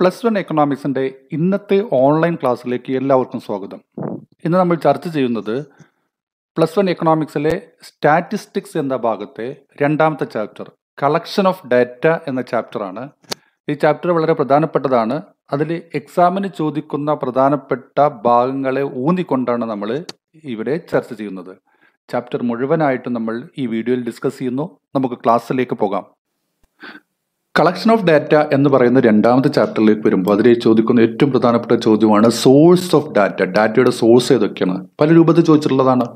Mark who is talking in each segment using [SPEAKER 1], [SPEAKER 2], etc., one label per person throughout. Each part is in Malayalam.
[SPEAKER 1] പ്ലസ് വൺ എക്കണോമിക്സിൻ്റെ ഇന്നത്തെ ഓൺലൈൻ ക്ലാസ്സിലേക്ക് എല്ലാവർക്കും സ്വാഗതം ഇന്ന് നമ്മൾ ചർച്ച ചെയ്യുന്നത് പ്ലസ് വൺ എക്കണോമിക്സിലെ സ്റ്റാറ്റിസ്റ്റിക്സ് എന്ന ഭാഗത്തെ രണ്ടാമത്തെ ചാപ്റ്റർ കളക്ഷൻ ഓഫ് ഡാറ്റ എന്ന ചാപ്റ്ററാണ് ഈ ചാപ്റ്റർ വളരെ പ്രധാനപ്പെട്ടതാണ് അതിൽ എക്സാമിന് ചോദിക്കുന്ന പ്രധാനപ്പെട്ട ഭാഗങ്ങളെ ഊന്നിക്കൊണ്ടാണ് നമ്മൾ ഇവിടെ ചർച്ച ചെയ്യുന്നത് ചാപ്റ്റർ മുഴുവനായിട്ട് നമ്മൾ ഈ വീഡിയോയിൽ ഡിസ്കസ് ചെയ്യുന്നു നമുക്ക് ക്ലാസ്സിലേക്ക് പോകാം കളക്ഷൻ ഓഫ് ഡാറ്റ എന്ന് പറയുന്ന രണ്ടാമത്തെ ചാപ്റ്ററിലേക്ക് വരുമ്പോൾ അതിലെ ചോദിക്കുന്ന ഏറ്റവും പ്രധാനപ്പെട്ട ചോദ്യമാണ് സോഴ്സ് ഓഫ് ഡാറ്റ ഡാറ്റയുടെ സോഴ്സ് ഏതൊക്കെയാണ് പല രൂപത്തിൽ ചോദിച്ചിട്ടുള്ളതാണ്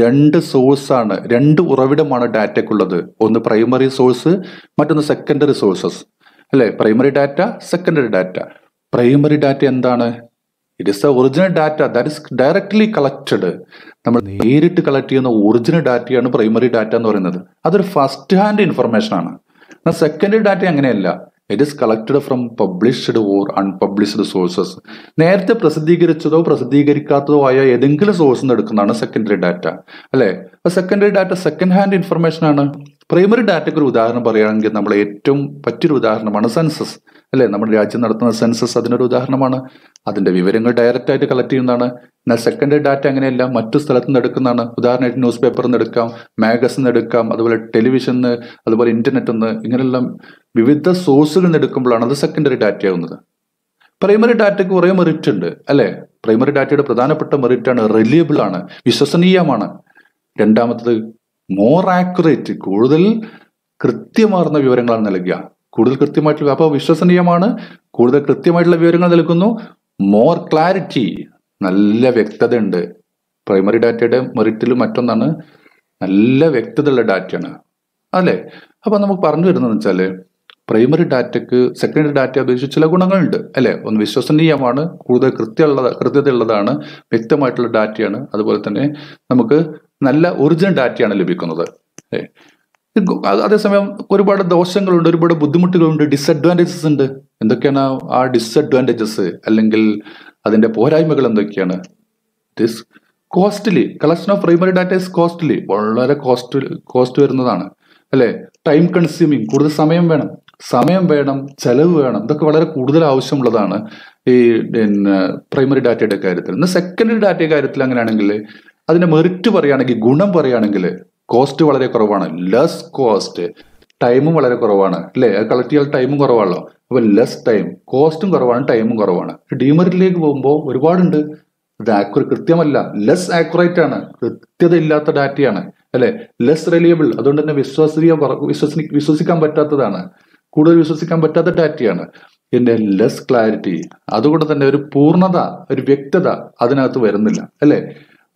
[SPEAKER 1] രണ്ട് സോഴ്സാണ് രണ്ട് ഉറവിടമാണ് ഡാറ്റയ്ക്കുള്ളത് ഒന്ന് പ്രൈമറി സോഴ്സ് മറ്റൊന്ന് സെക്കൻഡറി സോഴ്സസ് അല്ലേ primary data secondary data primary data എന്താണ് it is the original data that is directly collected നമ്മൾ നേരിട്ട് കളക്ട് ചെയ്യുന്ന ഒറിജിനൽ ഡാറ്റയാണ് പ്രൈമറി ഡാറ്റ എന്ന് പറയുന്നത് അതൊരു ഫസ്റ്റ് ഹാൻഡ് ഇൻഫർമേഷൻ ആണ് എന്നാൽ സെക്കൻഡറി ഡാറ്റ അങ്ങനെയല്ല it is collected from published or unpublished sources നേരത്തെ പ്രസിദ്ധീകരിച്ചതോ പ്രസിദ്ധീകരിക്കാത്തതോ ആയ ഏതെങ്കിലും സോഴ്സിൽ നിന്ന് എടുക്കുന്നതാണ് സെക്കൻഡറി ഡാറ്റ അല്ലേ secondary data second hand information ആണ് പ്രൈമറി ഡാറ്റയ്ക്ക് ഒരു ഉദാഹരണം പറയുകയാണെങ്കിൽ നമ്മൾ ഏറ്റവും പറ്റിയൊരു ഉദാഹരണമാണ് സെൻസസ് അല്ലേ നമ്മുടെ രാജ്യം നടത്തുന്ന സെൻസസ് അതിനൊരു ഉദാഹരണമാണ് അതിൻ്റെ വിവരങ്ങൾ ഡയറക്റ്റ് ആയിട്ട് കളക്ട് ചെയ്യുന്നതാണ് എന്നാൽ സെക്കൻഡറി ഡാറ്റ അങ്ങനെയല്ല മറ്റു സ്ഥലത്തു നിന്ന് എടുക്കുന്നതാണ് ഉദാഹരണമായിട്ട് ന്യൂസ് പേപ്പറിൽ നിന്ന് എടുക്കാം മാഗസിൽ നിന്ന് എടുക്കാം അതുപോലെ ടെലിവിഷനിൽ അതുപോലെ ഇന്റർനെറ്റിൽ നിന്ന് ഇങ്ങനെയെല്ലാം വിവിധ സോഴ്സുകളിൽ നിന്ന് എടുക്കുമ്പോഴാണ് അത് സെക്കൻഡറി ഡാറ്റ ആകുന്നത് പ്രൈമറി ഡാറ്റയ്ക്ക് കുറേ മെറിറ്റ് ഉണ്ട് അല്ലേ പ്രൈമറി ഡാറ്റയുടെ പ്രധാനപ്പെട്ട മെറിറ്റ് ആണ് റിലയബിൾ ആണ് വിശ്വസനീയമാണ് രണ്ടാമത്തത് മോർ ആക്യുറേറ്റ് കൂടുതൽ കൃത്യമാർന്ന വിവരങ്ങളാണ് നൽകുക കൂടുതൽ കൃത്യമായിട്ടുള്ള അപ്പോൾ വിശ്വസനീയമാണ് കൂടുതൽ കൃത്യമായിട്ടുള്ള വിവരങ്ങൾ നൽകുന്നു മോർ ക്ലാരിറ്റി നല്ല വ്യക്തത ഉണ്ട് പ്രൈമറി ഡാറ്റയുടെ മെറിറ്റിൽ മറ്റൊന്നാണ് നല്ല വ്യക്തതയുള്ള ഡാറ്റയാണ് അല്ലേ അപ്പോൾ നമുക്ക് പറഞ്ഞു വരുന്നത് വെച്ചാൽ പ്രൈമറി ഡാറ്റയ്ക്ക് സെക്കൻഡറി ഡാറ്റ അപേക്ഷിച്ച് ചില ഗുണങ്ങളുണ്ട് അല്ലേ ഒന്ന് വിശ്വസനീയമാണ് കൂടുതൽ കൃത്യമുള്ള കൃത്യതയുള്ളതാണ് വ്യക്തമായിട്ടുള്ള ഡാറ്റയാണ് അതുപോലെ തന്നെ നമുക്ക് നല്ല ഒറിജിനൽ ഡാറ്റയാണ് ലഭിക്കുന്നത് അതേസമയം ഒരുപാട് ദോഷങ്ങളുണ്ട് ഒരുപാട് ബുദ്ധിമുട്ടുകളുണ്ട് ഡിസഡ്വാൻറ്റേജസ് ഉണ്ട് എന്തൊക്കെയാണ് ആ ഡിസഡ്വാൻറ്റേജസ് അല്ലെങ്കിൽ അതിന്റെ പോരായ്മകൾ എന്തൊക്കെയാണ് this costly collection of primary data is costly വളരെ കോസ്റ്റ് കോസ്റ്റ് വരുന്നതാണ് അല്ലേ ടൈം കൺസ്യൂമിങ് കൂടുതൽ സമയം വേണം സമയം വേണം ചെലവ് വേണം ഇതൊക്കെ വളരെ കൂടുതൽ ആവശ്യമുള്ളതാണ് ഈ പിന്നെ പ്രൈമറി ഡാറ്റയുടെ കാര്യത്തിൽ എന്നാൽ സെക്കൻഡറി ഡാറ്റയുടെ കാര്യത്തിൽ അങ്ങനെയാണെങ്കിൽ അതിന്റെ മെറിറ്റ് പറയുകയാണെങ്കിൽ ഗുണം പറയുകയാണെങ്കിൽ കോസ്റ്റ് വളരെ കുറവാണ് ലെസ് കോസ്റ്റ് ടൈമും വളരെ കുറവാണ് അല്ലെ അത് കളക്ട് ചെയ്യാൻ ടൈമും കുറവാണല്ലോ അപ്പോൾ ലെസ് ടൈം കോസ്റ്റും കുറവാണ് ടൈമും കുറവാണ് ഡീമറിലേക്ക് പോകുമ്പോൾ ഒരുപാടുണ്ട് ഇത് ആക്യുറ കൃത്യമല്ല ലെസ് ആക്യുറേറ്റ് ആണ് കൃത്യത ഇല്ലാത്ത ഡാറ്റയാണ് അല്ലെ ലെസ് റിലിയബിൾ അതുകൊണ്ട് തന്നെ വിശ്വാസീയ വിശ്വസി വിശ്വസിക്കാൻ പറ്റാത്തതാണ് കൂടുതൽ വിശ്വസിക്കാൻ പറ്റാത്ത ഡാറ്റയാണ് പിന്നെ ലെസ് ക്ലാരിറ്റി അതുകൊണ്ട് തന്നെ ഒരു പൂർണ്ണത ഒരു വ്യക്തത അതിനകത്ത് വരുന്നില്ല അല്ലെ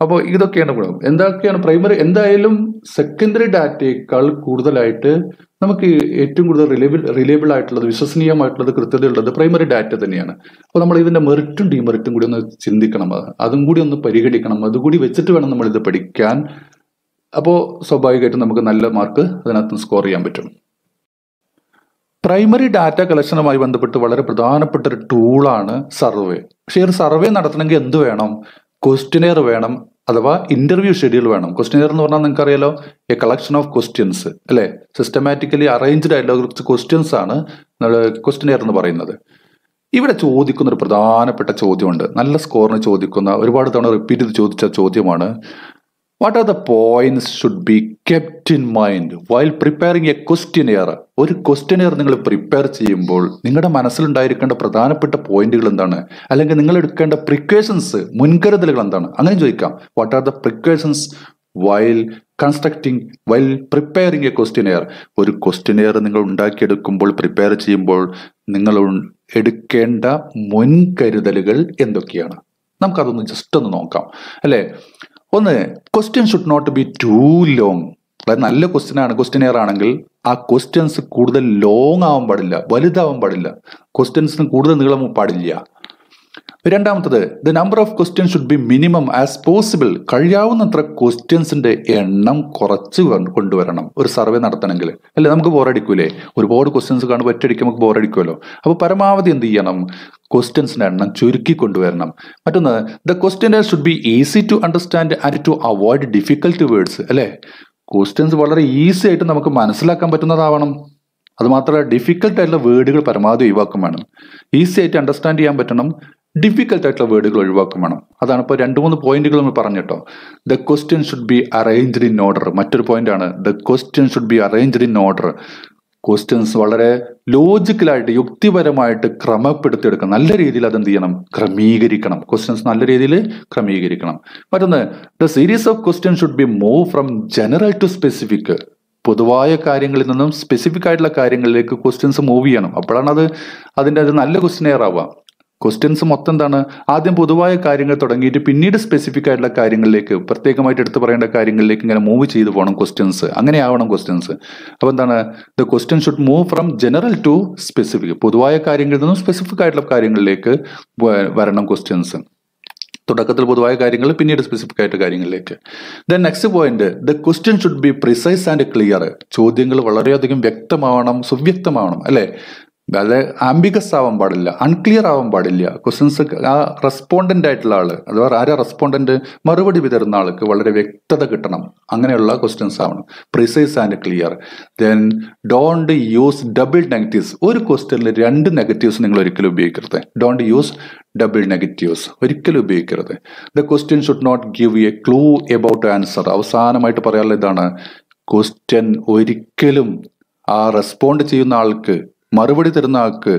[SPEAKER 1] അപ്പോൾ ഇതൊക്കെയാണ് ഗുണം എന്തൊക്കെയാണ് പ്രൈമറി എന്തായാലും സെക്കൻഡറി ഡാറ്റയേക്കാൾ കൂടുതലായിട്ട് നമുക്ക് ഏറ്റവും കൂടുതൽ റിലേബിൾ റിലേബിൾ ആയിട്ടുള്ളത് വിശ്വസനീയമായിട്ടുള്ളത് കൃത്യതയുള്ളത് പ്രൈമറി ഡാറ്റ തന്നെയാണ് അപ്പോൾ നമ്മൾ ഇതിൻ്റെ മെറിറ്റും ഡിമെറിറ്റും കൂടി ഒന്ന് ചിന്തിക്കണം അതും കൂടി ഒന്ന് പരിഗണിക്കണം അതുകൂടി വെച്ചിട്ട് വേണം നമ്മൾ ഇത് പഠിക്കാൻ അപ്പോൾ സ്വാഭാവികമായിട്ടും നമുക്ക് നല്ല മാർക്ക് അതിനകത്ത് സ്കോർ ചെയ്യാൻ പറ്റും പ്രൈമറി ഡാറ്റ കളക്ഷനുമായി ബന്ധപ്പെട്ട് വളരെ പ്രധാനപ്പെട്ട ഒരു ടൂളാണ് സർവേ പക്ഷേ ഒരു സർവേ നടത്തണമെങ്കിൽ എന്ത് വേണം ക്വസ്റ്റിനെയർ വേണം അഥവാ ഇന്റർവ്യൂ ഷെഡ്യൂൾ വേണം ക്വസ്റ്റ്യനെയർ എന്ന് പറഞ്ഞാൽ നിങ്ങൾക്ക് അറിയാലോ എ കളക്ഷൻ ഓഫ് ക്വസ്റ്റ്യൻസ് അല്ലേ സിസ്റ്റമാറ്റിക്കലി അറേഞ്ച്ഡ് ആയിട്ടുള്ള കുറച്ച് ക്വസ്റ്റ്യൻസ് ആണ് നമ്മൾ എന്ന് പറയുന്നത് ഇവിടെ ചോദിക്കുന്ന ഒരു പ്രധാനപ്പെട്ട ചോദ്യമുണ്ട് നല്ല സ്കോറിന് ചോദിക്കുന്ന ഒരുപാട് തവണ റിപ്പീറ്റ് ചെയ്ത് ചോദിച്ച ചോദ്യമാണ് what are the points should be kept in mind while preparing a air ഒരു ക്വസ്റ്റ്യനെയർ നിങ്ങൾ പ്രിപ്പയർ ചെയ്യുമ്പോൾ നിങ്ങളുടെ മനസ്സിലുണ്ടായിരിക്കേണ്ട പ്രധാനപ്പെട്ട പോയിന്റുകൾ എന്താണ് അല്ലെങ്കിൽ നിങ്ങൾ എടുക്കേണ്ട പ്രിക്കോഷൻസ് മുൻകരുതലുകൾ എന്താണ് അങ്ങനെ ചോദിക്കാം what are the precautions while constructing while preparing a air ഒരു ക്വസ്റ്റ്യനെയർ നിങ്ങൾ ഉണ്ടാക്കിയെടുക്കുമ്പോൾ പ്രിപ്പയർ ചെയ്യുമ്പോൾ നിങ്ങൾ എടുക്കേണ്ട മുൻകരുതലുകൾ എന്തൊക്കെയാണ് നമുക്കതൊന്ന് ജസ്റ്റ് ഒന്ന് നോക്കാം അല്ലേ ഒന്ന് question should not be too long അതായത് നല്ല ക്വസ്റ്റ്യൻ ആണ് ക്വസ്റ്റ്യൻ എയർ ആണെങ്കിൽ ആ ക്വസ്റ്റ്യൻസ് കൂടുതൽ ലോങ് ആവാൻ പാടില്ല വലുതാവാൻ പാടില്ല ക്വസ്റ്റ്യൻസിന് കൂടുതൽ നീളം പാടില്ല രണ്ടാമത്തത് the number of questions should be minimum as possible കഴിയാവുന്നത്ര ക്വസ്റ്റ്യൻസിന്റെ എണ്ണം കുറച്ച് കൊണ്ടുവരണം ഒരു സർവേ നടത്തണമെങ്കിൽ അല്ലെ നമുക്ക് ബോറടിക്കൂലേ ഒരുപാട് ക്വസ്റ്റ്യൻസ് കാണുമ്പോൾ ഒറ്റയടിക്ക് നമുക്ക് ബോറടിക്കുമല്ലോ അപ്പോൾ പരമാവധി എന്ത് ചെയ്യണം ക്വസ്റ്റ്യൻസിന്റെ എണ്ണം ചുരുക്കി കൊണ്ടുവരണം മറ്റൊന്ന് the question should be easy to understand and to avoid difficult words അല്ലേ ക്വസ്റ്റ്യൻസ് വളരെ ഈസി ആയിട്ട് നമുക്ക് മനസ്സിലാക്കാൻ പറ്റുന്നതാവണം അതുമാത്രമല്ല ഡിഫിക്കൽട്ട് ആയിട്ടുള്ള വേർഡുകൾ പരമാവധി ഒഴിവാക്കും വേണം ഈസി ആയിട്ട് അണ്ടർസ്റ്റാൻഡ് ചെയ്യാൻ പറ്റണം ഡിഫിക്കൽട്ട് ആയിട്ടുള്ള വേർഡുകൾ ഒഴിവാക്കും വേണം അതാണ് ഇപ്പോൾ രണ്ട് മൂന്ന് പോയിന്റുകൾ നമ്മൾ പറഞ്ഞിട്ടോ the question should be arranged in order മറ്റൊരു പോയിന്റ് ആണ് the question should be arranged in order questions വളരെ ലോജിക്കലായിട്ട് യുക്തിപരമായിട്ട് ക്രമപ്പെടുത്തിയെടുക്കണം നല്ല രീതിയിൽ അത് എന്ത് ചെയ്യണം ക്രമീകരിക്കണം ക്വസ്റ്റ്യൻസ് നല്ല രീതിയിൽ ക്രമീകരിക്കണം മറ്റൊന്ന് the series of question should be move from general to specific പൊതുവായ കാര്യങ്ങളിൽ നിന്നും സ്പെസിഫിക് ആയിട്ടുള്ള കാര്യങ്ങളിലേക്ക് ക്വസ്റ്റ്യൻസ് മൂവ് ചെയ്യണം അപ്പോഴാണ് അത് അതിൻ്റെ അത് നല്ല ക്വസ്റ്റ്യനെയർ ആവുക ക്വസ്റ്റ്യൻസ് മൊത്തം എന്താണ് ആദ്യം പൊതുവായ കാര്യങ്ങൾ തുടങ്ങിയിട്ട് പിന്നീട് സ്പെസിഫിക് ആയിട്ടുള്ള കാര്യങ്ങളിലേക്ക് പ്രത്യേകമായിട്ട് എടുത്തു പറയേണ്ട കാര്യങ്ങളിലേക്ക് ഇങ്ങനെ മൂവ് ചെയ്തു പോകണം ക്വസ്റ്റ്യൻസ് അങ്ങനെ ആവണം ക്വസ്റ്റ്യൻസ് അപ്പോൾ എന്താണ് the question should move from general to specific പൊതുവായ കാര്യങ്ങളിൽ നിന്നും സ്പെസിഫിക് ആയിട്ടുള്ള കാര്യങ്ങളിലേക്ക് വരണം ക്വസ്റ്റ്യൻസ് തുടക്കത്തിൽ പൊതുവായ കാര്യങ്ങൾ പിന്നീട് സ്പെസിഫിക് ആയിട്ട് കാര്യങ്ങളിലേക്ക് then next point the question should be precise and clear ചോദ്യങ്ങൾ വളരെയധികം വ്യക്തമാവണം സുവ്യക്തമാവണം അല്ലേ അല്ലെ ആംബിഗസ് ആവാൻ പാടില്ല അൺക്ലിയർ ആവാൻ പാടില്ല ക്വസ്റ്റ്യൻസ് ആ റെസ്പോണ്ടന്റ് ആയിട്ടുള്ള ആൾ അഥവാ ആരാ റെസ്പോണ്ടന്റ് മറുപടി വിതരുന്ന ആൾക്ക് വളരെ വ്യക്തത കിട്ടണം അങ്ങനെയുള്ള ക്വസ്റ്റ്യൻസ് ആവണം precise and clear then don't use double negatives ഒരു ക്വസ്റ്റ്യനിൽ രണ്ട് നെഗറ്റീവ്സ് നിങ്ങൾ ഒരിക്കലും ഉപയോഗിക്കരുത് ഡോണ്ട് യൂസ് ഡബിൾ നെഗറ്റീവ്സ് ഒരിക്കലും ഉപയോഗിക്കരുത് the question should not give a clue about answer അവസാനമായിട്ട് പറയാനുള്ള ഇതാണ് ക്വസ്റ്റ്യൻ ഒരിക്കലും ആ റെസ്പോണ്ട് ചെയ്യുന്ന ആൾക്ക് മറുപടി തരുന്ന ആൾക്ക്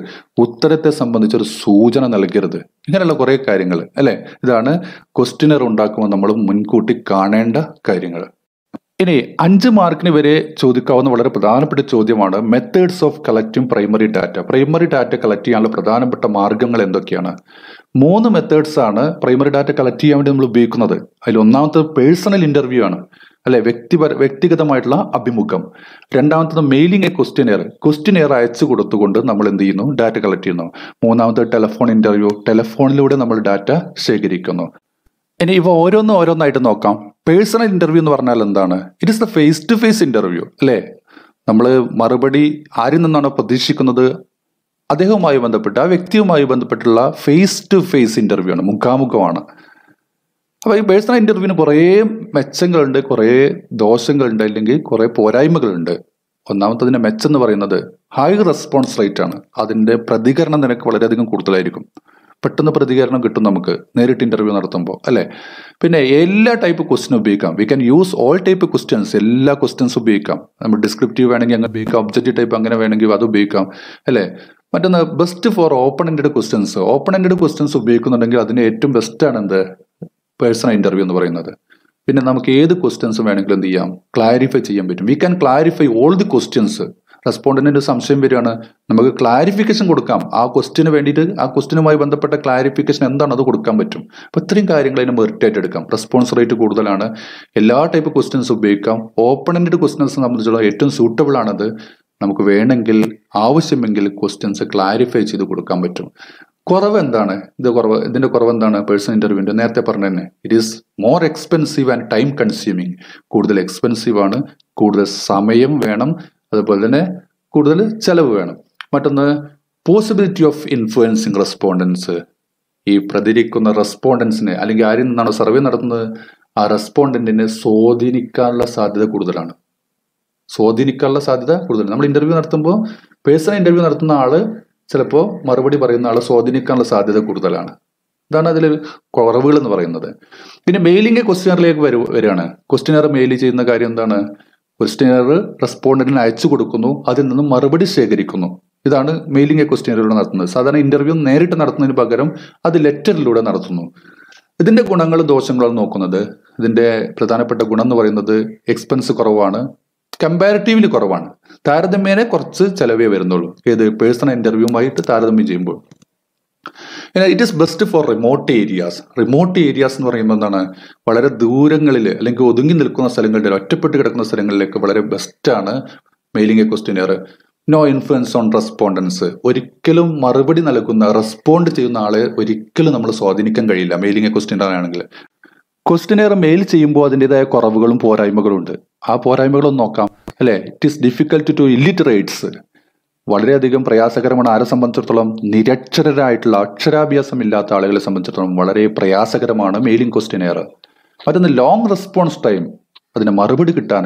[SPEAKER 1] ഉത്തരത്തെ സംബന്ധിച്ചൊരു ഒരു സൂചന നൽകരുത് ഇങ്ങനെയുള്ള കുറേ കാര്യങ്ങൾ അല്ലേ ഇതാണ് ക്വസ്റ്റിനർ ഉണ്ടാക്കുമ്പോൾ നമ്മൾ മുൻകൂട്ടി കാണേണ്ട കാര്യങ്ങൾ ഇനി അഞ്ച് മാർക്കിന് വരെ ചോദിക്കാവുന്ന വളരെ പ്രധാനപ്പെട്ട ചോദ്യമാണ് methods of collecting primary data primary data collect ചെയ്യാനുള്ള പ്രധാനപ്പെട്ട മാർഗങ്ങൾ എന്തൊക്കെയാണ് മൂന്ന് മെത്തേഡ്സ് ആണ് പ്രൈമറി ഡാറ്റ കളക്ട് ചെയ്യാൻ വേണ്ടി നമ്മൾ ഉപയോഗിക്കുന്നത് അതിൽ ഒന്നാമത്തെ പേഴ്സണൽ ഇന്റർവ്യൂ ആണ് അല്ലെ വ്യക്തിപര വ്യക്തിഗതമായിട്ടുള്ള അഭിമുഖം രണ്ടാമത്തത് മെയിലിംഗ് എ ക്വസ്റ്റ്യനെയർ ക്വസ്റ്റ്യനെയർ അയച്ചു കൊടുത്തുകൊണ്ട് നമ്മൾ എന്ത് ചെയ്യുന്നു ഡാറ്റ കളക്ട് ചെയ്യുന്നു മൂന്നാമത് ടെലഫോൺ ഇന്റർവ്യൂ ടെലഫോണിലൂടെ നമ്മൾ ഡാറ്റ ശേഖരിക്കുന്നു ഇനി ഇവ ഓരോന്നും ഓരോന്നായിട്ട് നോക്കാം പേഴ്സണൽ ഇന്റർവ്യൂ എന്ന് പറഞ്ഞാൽ എന്താണ് it is the face to face interview അല്ലേ നമ്മൾ മറുപടി ആരിൽ നിന്നാണ് പ്രതീക്ഷിക്കുന്നത് അദ്ദേഹവുമായി ബന്ധപ്പെട്ട് ആ വ്യക്തിയുമായി ബന്ധപ്പെട്ടുള്ള ഫേസ് ടു ഫേസ് ഇന്റർവ്യൂ ആണ് മുഖാമുഖമാണ് അപ്പോൾ ഈ പേഴ്സണൽ ഇൻ്റർവ്യൂവിന് കുറേ മെച്ചങ്ങളുണ്ട് കുറേ ദോഷങ്ങളുണ്ട് അല്ലെങ്കിൽ കുറേ പോരായ്മകളുണ്ട് ഒന്നാമത്തതിൻ്റെ മെച്ചം എന്ന് പറയുന്നത് ഹൈ റെസ്പോൺസ് റേറ്റ് ആണ് അതിൻ്റെ പ്രതികരണം നിനക്ക് വളരെയധികം കൂടുതലായിരിക്കും പെട്ടെന്ന് പ്രതികരണം കിട്ടും നമുക്ക് നേരിട്ട് ഇൻ്റർവ്യൂ നടത്തുമ്പോൾ അല്ലേ പിന്നെ എല്ലാ ടൈപ്പ് ക്വസ്റ്റ്യൻ ഉപയോഗിക്കാം we can use all type questions എല്ലാ ക്വസ്റ്റ്യൻസ് ഉപയോഗിക്കാം നമ്മൾ ഡിസ്ക്രിപ്റ്റീവ് വേണമെങ്കിൽ അങ്ങനെ ഉപയോഗിക്കാം ഒബ്ജക്റ്റീവ് ടൈപ്പ് അങ്ങനെ വേണമെങ്കിൽ അത് ഉപയോഗിക്കാം അല്ലേ മറ്റൊന്ന് best for open ended questions open ended questions ഉപയോഗിക്കുന്നുണ്ടെങ്കിൽ അതിന് ഏറ്റവും ബെസ്റ്റ് ആണ് എന്ത് പേഴ്സണൽ ഇൻ്റർവ്യൂ എന്ന് പറയുന്നത് പിന്നെ നമുക്ക് ഏത് ക്വസ്റ്റ്യൻസും വേണമെങ്കിലും എന്ത് ചെയ്യാം ക്ലാരിഫൈ ചെയ്യാൻ പറ്റും we can clarify all the questions ഒരു സംശയം വരികയാണ് നമുക്ക് ക്ലാരിഫിക്കേഷൻ കൊടുക്കാം ആ ക്വസ്റ്റിന് വേണ്ടിയിട്ട് ആ ക്വസ്റ്റിനുമായി ബന്ധപ്പെട്ട ക്ലാരിഫിക്കേഷൻ എന്താണ് അത് കൊടുക്കാൻ പറ്റും അപ്പം ഇത്രയും കാര്യങ്ങൾ അതിന് മെറിറ്റായിട്ട് എടുക്കാം റെസ്പോൺസ് റേറ്റ് കൂടുതലാണ് എല്ലാ ടൈപ്പ് ക്വസ്റ്റ്യൻസ് ഉപയോഗിക്കാം ഓപ്പൺ എൻഡ് ക്വസ്റ്റ്യൻസ് സംബന്ധിച്ചുള്ള ഏറ്റവും സൂട്ടബിൾ ആണത് നമുക്ക് വേണമെങ്കിൽ ആവശ്യമെങ്കിൽ ക്വസ്റ്റ്യൻസ് ക്ലാരിഫൈ ചെയ്ത് കൊടുക്കാൻ പറ്റും കുറവ് എന്താണ് ഇത് കുറവ് ഇതിന്റെ കുറവ് എന്താണ് പേഴ്സണൽ ഇന്റർവ്യൂവിന്റെ നേരത്തെ പറഞ്ഞ തന്നെ it is more expensive and time consuming കൂടുതൽ എക്സ്പെൻസീവ് ആണ് കൂടുതൽ സമയം വേണം അതുപോലെ തന്നെ കൂടുതൽ ചെലവ് വേണം മറ്റൊന്ന് പോസിബിലിറ്റി ഓഫ് ഇൻഫ്ലുവൻസിങ് റെസ്പോണ്ടൻസ് ഈ പ്രതികരിക്കുന്ന റെസ്പോണ്ടൻസിന് അല്ലെങ്കിൽ ആരിൽ നിന്നാണോ സർവേ നടത്തുന്നത് ആ റെസ്പോണ്ടന്റിനെ സ്വാധീനിക്കാനുള്ള സാധ്യത കൂടുതലാണ് സ്വാധീനിക്കാനുള്ള സാധ്യത കൂടുതലാണ് നമ്മൾ ഇന്റർവ്യൂ നടത്തുമ്പോൾ പേഴ്സണൽ ഇന്റർവ്യൂ നടത്തുന്ന ആള് ചിലപ്പോൾ മറുപടി പറയുന്ന ആളെ സ്വാധീനിക്കാനുള്ള സാധ്യത കൂടുതലാണ് ഇതാണ് അതിൽ കുറവുകൾ എന്ന് പറയുന്നത് പിന്നെ മെയിലിംഗ് ക്വസ്റ്റ്യനറിലേക്ക് വരു വരികയാണ് ക്വസ്റ്റ്യനർ മെയിൽ ചെയ്യുന്ന കാര്യം എന്താണ് ക്വസ്റ്റ്യനർ റെസ്പോണ്ടന്റിന് അയച്ചു കൊടുക്കുന്നു അതിൽ നിന്നും മറുപടി ശേഖരിക്കുന്നു ഇതാണ് മെയിലിംഗ് ക്വസ്റ്റ്യനറിലൂടെ നടത്തുന്നത് സാധാരണ ഇന്റർവ്യൂ നേരിട്ട് നടത്തുന്നതിന് പകരം അത് ലെറ്ററിലൂടെ നടത്തുന്നു ഇതിന്റെ ഗുണങ്ങളും ദോഷങ്ങളും നോക്കുന്നത് ഇതിന്റെ പ്രധാനപ്പെട്ട ഗുണം എന്ന് പറയുന്നത് എക്സ്പെൻസ് കുറവാണ് കമ്പാരിറ്റീവ്ലി കുറവാണ് താരതമ്യേന കുറച്ച് ചിലവേ വരുന്നുള്ളൂ ഏത് പേഴ്സണൽ ഇൻ്റർവ്യൂമായിട്ട് താരതമ്യം ചെയ്യുമ്പോൾ പിന്നെ it is best for remote areas remote areas എന്ന് പറയുമ്പോൾ എന്താണ് വളരെ ദൂരങ്ങളിൽ അല്ലെങ്കിൽ ഒതുങ്ങി നിൽക്കുന്ന സ്ഥലങ്ങളുടെ ഒറ്റപ്പെട്ട് കിടക്കുന്ന സ്ഥലങ്ങളിലേക്ക് വളരെ ബെസ്റ്റാണ് mailing questionnaire no influence on respondents ഒരിക്കലും മറുപടി നൽകുന്ന റെസ്പോണ്ട് ചെയ്യുന്ന ആളെ ഒരിക്കലും നമ്മൾ സ്വാധീനിക്കാൻ കഴിയില്ല മെയിലിംഗ് എ ക്വസ്റ്റിനെയർ ആണെങ്കിൽ ക്വസ്റ്റിനെയർ മെയിൽ ചെയ്യുമ്പോൾ അതിൻ്റെതായ കുറവുകളും പോരായ്മകളും ഉണ്ട് ആ പോരായ്മകളൊന്നും നോക്കാം അല്ലേ it is difficult to illiterates വളരെയധികം പ്രയാസകരമാണ് ആരെ സംബന്ധിച്ചിടത്തോളം നിരക്ഷരരായിട്ടുള്ള അക്ഷരാഭ്യാസം ഇല്ലാത്ത ആളുകളെ സംബന്ധിച്ചിടത്തോളം വളരെ പ്രയാസകരമാണ് മെയിലിംഗ് ക്വസ്റ്റിനെയർ മറ്റൊന്ന് ലോങ് റെസ്പോൺസ് ടൈം അതിന് മറുപടി കിട്ടാൻ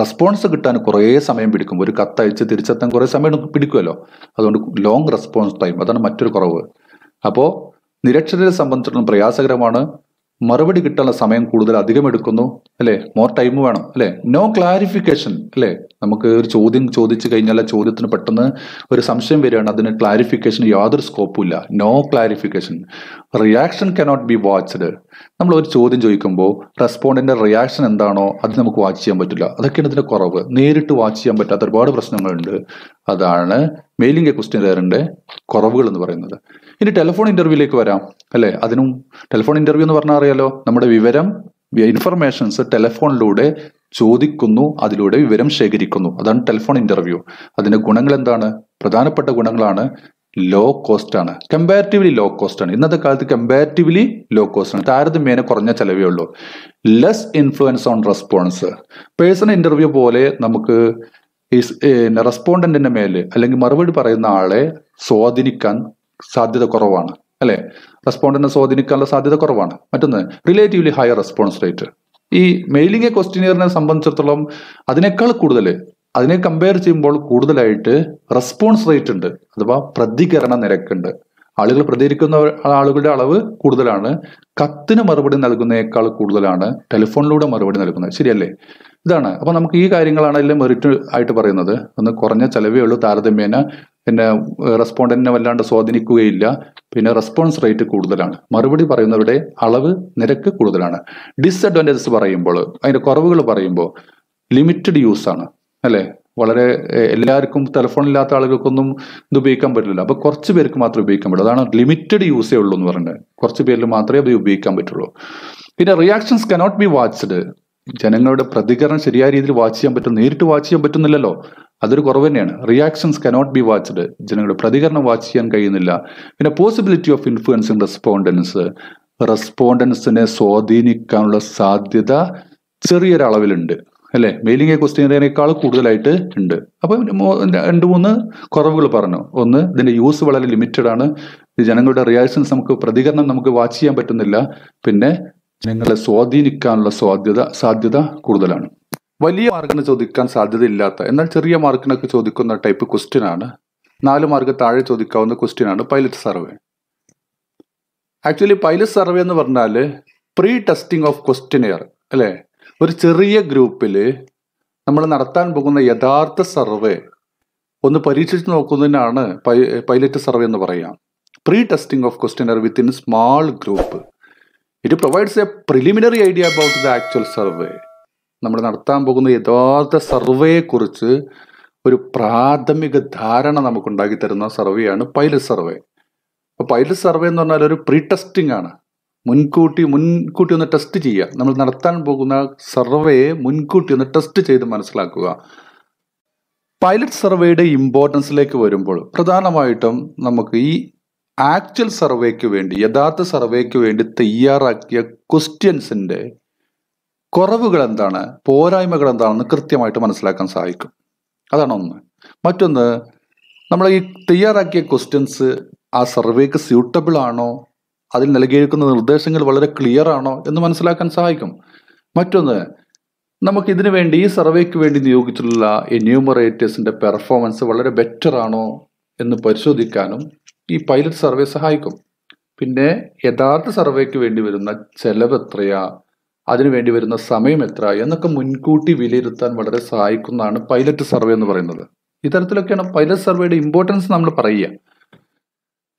[SPEAKER 1] റെസ്പോൺസ് കിട്ടാൻ കുറേ സമയം പിടിക്കും ഒരു കത്തയച്ച് തിരിച്ചെത്താൻ കുറേ സമയം പിടിക്കുമല്ലോ അതുകൊണ്ട് ലോങ് റെസ്പോൺസ് ടൈം അതാണ് മറ്റൊരു കുറവ് അപ്പോൾ നിരക്ഷരരെ സംബന്ധിച്ചിടത്തോളം പ്രയാസകരമാണ് മറുപടി കിട്ടാനുള്ള സമയം കൂടുതൽ അധികം എടുക്കുന്നു അല്ലേ മോർ ടൈം വേണം അല്ലേ നോ ക്ലാരിഫിക്കേഷൻ അല്ലേ നമുക്ക് ഒരു ചോദ്യം ചോദിച്ചു കഴിഞ്ഞാൽ ആ ചോദ്യത്തിന് പെട്ടെന്ന് ഒരു സംശയം വരികയാണ് അതിന് ക്ലാരിഫിക്കേഷൻ യാതൊരു സ്കോപ്പും ഇല്ല no clarification reaction cannot be watched നമ്മൾ ഒരു ചോദ്യം ചോദിക്കുമ്പോൾ റെസ്പോണ്ടിൻ്റെ റിയാക്ഷൻ എന്താണോ അത് നമുക്ക് വാച്ച് ചെയ്യാൻ പറ്റില്ല അതൊക്കെയാണ് ഇതിൻ്റെ കുറവ് നേരിട്ട് വാച്ച് ചെയ്യാൻ പറ്റാത്ത ഒരുപാട് പ്രശ്നങ്ങളുണ്ട് അതാണ് മെയിലിംഗ് ക്വസ്റ്റ്യൻ ലെയറിൻ്റെ കുറവുകൾ എന്ന് പറയുന്നത് ഇനി ടെലിഫോൺ ഇൻ്റർവ്യൂവിലേക്ക് വരാം അല്ലേ അതിനും ടെലിഫോൺ ഇൻ്റർവ്യൂ എന്ന് പറഞ്ഞാൽ അറിയാലോ നമ്മുടെ വിവരം ഇൻഫർമേഷൻസ് ടെലിഫോണിലൂടെ ചോദിക്കുന്നു അതിലൂടെ വിവരം ശേഖരിക്കുന്നു അതാണ് ടെലിഫോൺ ഇൻ്റർവ്യൂ അതിൻ്റെ ഗുണങ്ങൾ എന്താണ് പ്രധാനപ്പെട്ട ഗുണങ്ങളാണ് ലോ കോസ്റ്റ് ആണ് കമ്പാരിറ്റീവ്ലി ലോ കോസ്റ്റ് ആണ് ഇന്നത്തെ കാലത്ത് കമ്പാരിറ്റീവ്ലി ലോ കോസ്റ്റ് ആണ് താരതമ്യേന കുറഞ്ഞ ചെലവേ ഉള്ളൂ less influence on response personal interview പോലെ നമുക്ക് റെസ്പോണ്ടന്റിന്റെ മേലെ അല്ലെങ്കിൽ മറുപടി പറയുന്ന ആളെ സ്വാധീനിക്കാൻ സാധ്യത കുറവാണ് അല്ലെ റെസ്പോണ്ടന്റിനെ സ്വാധീനിക്കാനുള്ള സാധ്യത കുറവാണ് മറ്റൊന്ന് റിലേറ്റീവ്ലി ഹയർ റെസ്പോൺസ് റേറ്റ് ഈ മെയിലിംഗ് ക്വസ്റ്റിനിയറിനെ സംബന്ധിച്ചിടത്തോളം അതിനേക്കാൾ കൂടുതൽ അതിനെ കമ്പയർ ചെയ്യുമ്പോൾ കൂടുതലായിട്ട് റെസ്പോൺസ് റേറ്റ് ഉണ്ട് അഥവാ പ്രതികരണ നിരക്കുണ്ട് ആളുകൾ പ്രതികരിക്കുന്ന ആളുകളുടെ അളവ് കൂടുതലാണ് കത്തിന് മറുപടി നൽകുന്നേക്കാൾ കൂടുതലാണ് ടെലിഫോണിലൂടെ മറുപടി നൽകുന്നത് ശരിയല്ലേ ഇതാണ് അപ്പൊ നമുക്ക് ഈ കാര്യങ്ങളാണ് എല്ലാം മെറിറ്റ് ആയിട്ട് പറയുന്നത് ഒന്ന് കുറഞ്ഞ ചെലവേ ഉള്ളൂ താരതമ്യേന പിന്നെ റെസ്പോണ്ടന്റിനെ വല്ലാണ്ട് സ്വാധീനിക്കുകയില്ല പിന്നെ റെസ്പോൺസ് റേറ്റ് കൂടുതലാണ് മറുപടി പറയുന്നവരുടെ അളവ് നിരക്ക് കൂടുതലാണ് ഡിസ്അഡ്വാൻറ്റേജസ് പറയുമ്പോൾ അതിന്റെ കുറവുകൾ പറയുമ്പോൾ ലിമിറ്റഡ് യൂസ് ആണ് അല്ലേ വളരെ എല്ലാവർക്കും ടെലിഫോൺ ഇല്ലാത്ത ആളുകൾക്കൊന്നും ഇത് ഉപയോഗിക്കാൻ പറ്റില്ല അപ്പോൾ കുറച്ച് പേർക്ക് മാത്രമേ ഉപയോഗിക്കാൻ പറ്റുള്ളൂ അതാണ് ലിമിറ്റഡ് യൂസേ ഉള്ളൂ എന്ന് പറഞ്ഞത് കുറച്ച് പേരിൽ മാത്രമേ അത് ഉപയോഗിക്കാൻ പറ്റുള്ളൂ പിന്നെ റിയാക്ഷൻസ് കനോട്ട് ബി വാച്ച്ഡ് ജനങ്ങളുടെ പ്രതികരണം ശരിയായ രീതിയിൽ വാച്ച് ചെയ്യാൻ പറ്റും നേരിട്ട് വാച്ച് ചെയ്യാൻ പറ്റുന്നില്ലല്ലോ അതൊരു കുറവ് തന്നെയാണ് റിയാക്ഷൻസ് കനോട്ട് ബി വാച്ച്ഡ് ജനങ്ങളുടെ പ്രതികരണം വാച്ച് ചെയ്യാൻ കഴിയുന്നില്ല പിന്നെ പോസിബിലിറ്റി ഓഫ് ഇൻഫ്ലുവൻസിങ് റെസ്പോണ്ടൻസ് റെസ്പോണ്ടൻസിനെ സ്വാധീനിക്കാനുള്ള സാധ്യത ചെറിയൊരളവിലുണ്ട് അല്ലേ മെയിലിംഗ് ക്വസ്റ്റ്യൻ ചെയ്യുന്നതിനേക്കാൾ കൂടുതലായിട്ട് ഉണ്ട് അപ്പോൾ രണ്ട് മൂന്ന് കുറവുകൾ പറഞ്ഞു ഒന്ന് ഇതിൻ്റെ യൂസ് വളരെ ലിമിറ്റഡ് ആണ് ജനങ്ങളുടെ റിയാക്ഷൻസ് നമുക്ക് പ്രതികരണം നമുക്ക് വാച്ച് ചെയ്യാൻ പറ്റുന്നില്ല പിന്നെ ജനങ്ങളെ സ്വാധീനിക്കാനുള്ള സാധ്യത സാധ്യത കൂടുതലാണ് വലിയ മാർക്കിന് ചോദിക്കാൻ സാധ്യതയില്ലാത്ത എന്നാൽ ചെറിയ മാർക്കിനൊക്കെ ചോദിക്കുന്ന ടൈപ്പ് ക്വസ്റ്റ്യൻ ആണ് നാല് മാർക്ക് താഴെ ചോദിക്കാവുന്ന ക്വസ്റ്റ്യൻ ആണ് pilot survey actually pilot survey എന്ന് പറഞ്ഞാൽ പ്രീ ടെസ്റ്റിംഗ് ഓഫ് ക്വസ്റ്റ്യനെയർ അല്ലേ ഒരു ചെറിയ ഗ്രൂപ്പിൽ നമ്മൾ നടത്താൻ പോകുന്ന യഥാർത്ഥ സർവേ ഒന്ന് പരീക്ഷിച്ച് നോക്കുന്നതിനാണ് പൈലറ്റ് സർവേ എന്ന് പറയാം pre testing of questionnaire within small group it provides a preliminary idea about the actual survey നമ്മൾ നടത്താൻ പോകുന്ന യഥാർത്ഥ സർവേയെക്കുറിച്ച് ഒരു പ്രാഥമിക ധാരണ ഉണ്ടാക്കി തരുന്ന സർവേയാണ് പൈലറ്റ് സർവേ അപ്പോൾ പൈലറ്റ് സർവേ എന്ന് പറഞ്ഞാൽ ഒരു പ്രീ ടെസ്റ്റിംഗ് ആണ് മുൻകൂട്ടി മുൻകൂട്ടി ഒന്ന് ടെസ്റ്റ് ചെയ്യുക നമ്മൾ നടത്താൻ പോകുന്ന സർവേയെ മുൻകൂട്ടി ഒന്ന് ടെസ്റ്റ് ചെയ്ത് മനസ്സിലാക്കുക പൈലറ്റ് സർവേയുടെ ഇമ്പോർട്ടൻസിലേക്ക് വരുമ്പോൾ പ്രധാനമായിട്ടും നമുക്ക് ഈ ആക്ച്വൽ സർവേക്ക് വേണ്ടി യഥാർത്ഥ സർവേക്ക് വേണ്ടി തയ്യാറാക്കിയ ക്വസ്റ്റ്യൻസിൻ്റെ കുറവുകൾ എന്താണ് പോരായ്മകൾ എന്താണെന്ന് കൃത്യമായിട്ട് മനസ്സിലാക്കാൻ സഹായിക്കും അതാണ് ഒന്ന് മറ്റൊന്ന് നമ്മൾ ഈ തയ്യാറാക്കിയ ക്വസ്റ്റ്യൻസ് ആ സർവേക്ക് സ്യൂട്ടബിൾ ആണോ അതിൽ നൽകിയിരിക്കുന്ന നിർദ്ദേശങ്ങൾ വളരെ ക്ലിയർ ആണോ എന്ന് മനസ്സിലാക്കാൻ സഹായിക്കും മറ്റൊന്ന് നമുക്ക് ഇതിനു വേണ്ടി ഈ സർവേക്ക് വേണ്ടി നിയോഗിച്ചിട്ടുള്ള എന്യൂമറേറ്റേഴ്സിന്റെ പെർഫോമൻസ് വളരെ ബെറ്റർ ആണോ എന്ന് പരിശോധിക്കാനും ഈ പൈലറ്റ് സർവേ സഹായിക്കും പിന്നെ യഥാർത്ഥ സർവേക്ക് വേണ്ടി വരുന്ന ചെലവ് എത്രയാ അതിനു വേണ്ടി വരുന്ന സമയം എത്ര എന്നൊക്കെ മുൻകൂട്ടി വിലയിരുത്താൻ വളരെ സഹായിക്കുന്നതാണ് പൈലറ്റ് സർവേ എന്ന് പറയുന്നത് ഇത്തരത്തിലൊക്കെയാണ് പൈലറ്റ് സർവേയുടെ ഇമ്പോർട്ടൻസ് നമ്മൾ പറയുക